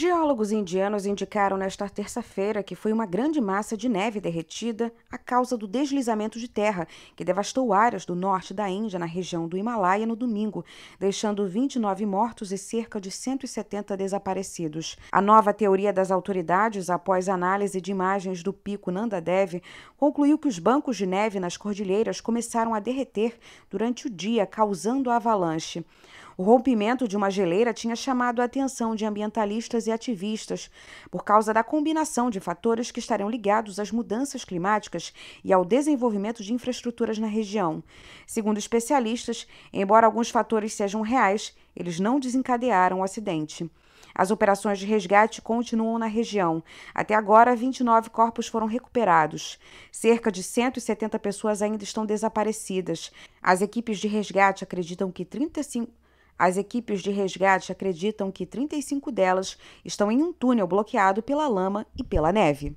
Geólogos indianos indicaram nesta terça-feira que foi uma grande massa de neve derretida a causa do deslizamento de terra que devastou áreas do norte da Índia na região do Himalaia no domingo, deixando 29 mortos e cerca de 170 desaparecidos. A nova teoria das autoridades, após análise de imagens do pico Nandadev, concluiu que os bancos de neve nas cordilheiras começaram a derreter durante o dia, causando a avalanche. O rompimento de uma geleira tinha chamado a atenção de ambientalistas e ativistas por causa da combinação de fatores que estariam ligados às mudanças climáticas e ao desenvolvimento de infraestruturas na região. Segundo especialistas, embora alguns fatores sejam reais, eles não desencadearam o acidente. As operações de resgate continuam na região. Até agora, 29 corpos foram recuperados. Cerca de 170 pessoas ainda estão desaparecidas. As equipes de resgate acreditam que 35 as equipes de resgate acreditam que 35 delas estão em um túnel bloqueado pela lama e pela neve.